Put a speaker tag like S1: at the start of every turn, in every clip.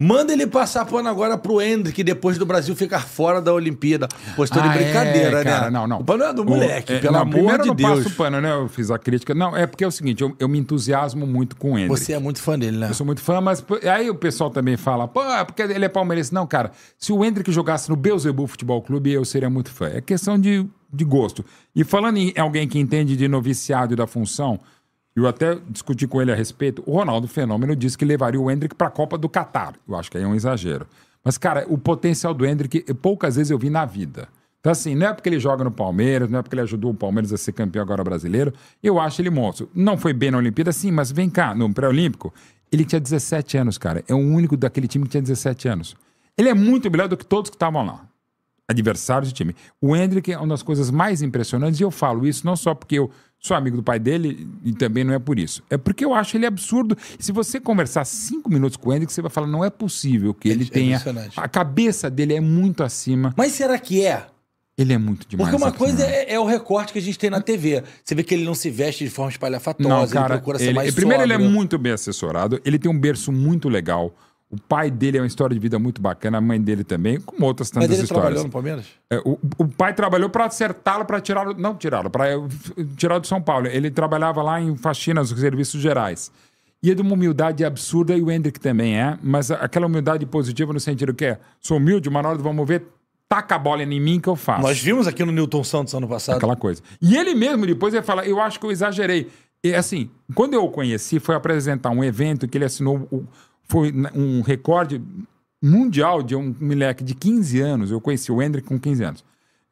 S1: Manda ele passar pano agora pro Hendrick, depois do Brasil ficar fora da Olimpíada. Postou ah, de é, brincadeira, é, cara, né? Não, não. O pano é do moleque, o, é, pelo não, amor de Deus. Primeiro passo pano, né? Eu fiz a crítica. Não, é porque é o seguinte, eu, eu me entusiasmo muito com ele. Você é muito fã dele, né? Eu sou muito fã, mas aí o pessoal também fala, pô, é porque ele é palmeirense. Não, cara, se o Hendrick jogasse no Beuzebu Futebol Clube, eu seria muito fã. É questão de, de gosto. E falando em alguém que entende de noviciado e da função... Eu até discuti com ele a respeito. O Ronaldo Fenômeno disse que levaria o Hendrick para a Copa do Catar. Eu acho que aí é um exagero. Mas, cara, o potencial do Hendrick, poucas vezes eu vi na vida. Então, assim, não é porque ele joga no Palmeiras, não é porque ele ajudou o Palmeiras a ser campeão agora brasileiro. Eu acho ele monstro. Não foi bem na Olimpíada, sim, mas vem cá, no pré-olímpico, ele tinha 17 anos, cara. É o único daquele time que tinha 17 anos. Ele é muito melhor do que todos que estavam lá. Adversários de time. O Hendrick é uma das coisas mais impressionantes, e eu falo isso não só porque eu Sou amigo do pai dele e também não é por isso. É porque eu acho ele absurdo. Se você conversar cinco minutos com ele, você vai falar, não é possível que é ele é tenha. A cabeça dele é muito acima. Mas será que é? Ele é muito demais. Porque uma coisa é, é, o recorte que a gente tem na TV. Você vê que ele não se veste de forma espalhafatosa, não, cara, ele procura ser ele, Primeiro, sóbrio. ele é muito bem assessorado, ele tem um berço muito legal. O pai dele é uma história de vida muito bacana, a mãe dele também, como outras tantas histórias. trabalhou no Palmeiras? É, o, o, pai trabalhou para acertá-lo, para tirá-lo, não tirá-lo, para tirá-lo de São Paulo. Ele trabalhava lá em faxinas, serviços gerais. E é de uma humildade absurda, e o Hendrick também é, mas aquela humildade positiva no sentido que é, sou humilde, uma hora vamos ver, taca a bola em mim que eu faço. Nós vimos aqui no Newton Santos ano passado. Aquela coisa. E ele mesmo depois ele fala, eu acho que eu exagerei. E assim, quando eu o conheci, foi apresentar um evento que ele assinou o foi um recorde mundial de um moleque de 15 anos. Eu conheci o Hendrick com 15 anos.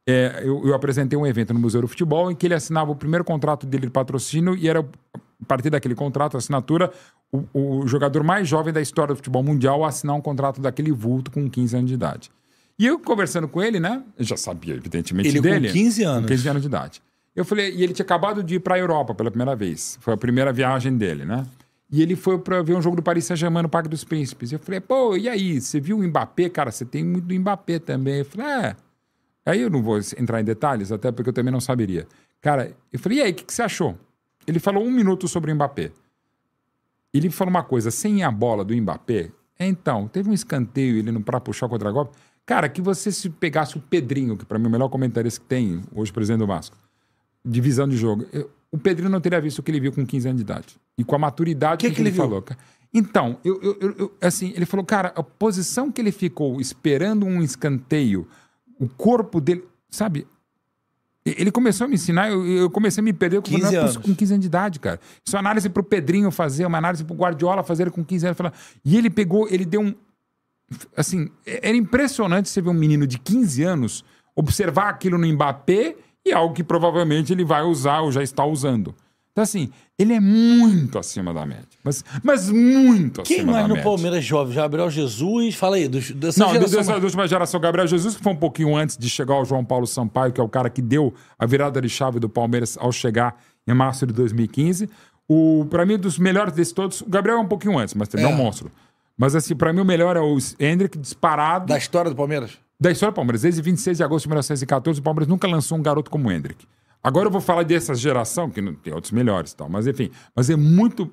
S1: É, eu, eu, apresentei um evento no Museu do Futebol em que ele assinava o primeiro contrato dele de patrocínio e era, a partir daquele contrato, assinatura, o, o jogador mais jovem da história do futebol mundial a assinar um contrato daquele vulto com 15 anos de idade. E eu conversando com ele, né? Eu já sabia, evidentemente, ele dele. Ele com 15 anos. Com 15 anos de idade. Eu falei, e ele tinha acabado de ir para a Europa pela primeira vez. Foi a primeira viagem dele, né? E ele foi para ver um jogo do Paris Saint-Germain no Parque dos Príncipes. Eu falei, pô, e aí? Você viu o Mbappé? Cara, você tem muito do Mbappé também. Eu falei, é. Aí eu não vou entrar em detalhes, até porque eu também não saberia. Cara, eu falei, e aí, o que, que você achou? Ele falou um minuto sobre o Mbappé. Ele falou uma coisa, sem a bola do Mbappé, então, teve um escanteio ele não para puxar contra golpe. Cara, que você se pegasse o Pedrinho, que para mim é o melhor comentarista que tem hoje, presidente do Vasco, divisão de jogo. Eu, o Pedrinho não teria visto o que ele viu com 15 anos de idade. E com a maturidade que, que, que ele, ele falou. Cara. Então, eu, eu, eu, assim, ele falou, cara, a posição que ele ficou esperando um escanteio, o corpo dele, sabe? Ele começou a me ensinar, eu, eu comecei a me perder 15 anos. com 15 anos de idade, cara. Isso é análise pro Pedrinho fazer, uma análise pro Guardiola fazer com 15 anos. E ele pegou, ele deu um. Assim, é, era impressionante você ver um menino de 15 anos observar aquilo no Mbappé e é algo que provavelmente ele vai usar ou já está usando. Então, assim, ele é muito acima da média. Mas, mas muito Quem acima da média. Quem mais no Palmeiras jovem? Gabriel Jesus? Fala aí, dos, dessa Não, geração... Dessa, da última geração. Gabriel Jesus, que foi um pouquinho antes de chegar ao João Paulo Sampaio, que é o cara que deu a virada de chave do Palmeiras ao chegar em março de 2015. O, mim, dos melhores desses todos, o Gabriel é um pouquinho antes, mas também é, é um monstro. Mas, assim, para mim, o melhor é o Hendrick disparado. Da história do Palmeiras? da história do Palmeiras. Desde 26 de agosto de 1914, o Palmeiras nunca lançou um garoto como o Hendrick. Agora eu vou falar dessa geração, que não tem outros melhores e tal, mas enfim. Mas é muito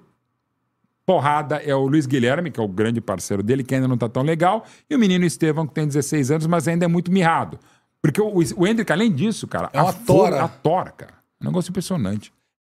S1: porrada é o Luiz Guilherme, que é o grande parceiro dele, que ainda não está tão legal, e o menino Estevão, que tem 16 anos, mas ainda é muito mirrado. Porque o, o Hendrick, além disso, cara, é uma a tora. A tora, cara. É um negócio impressionante.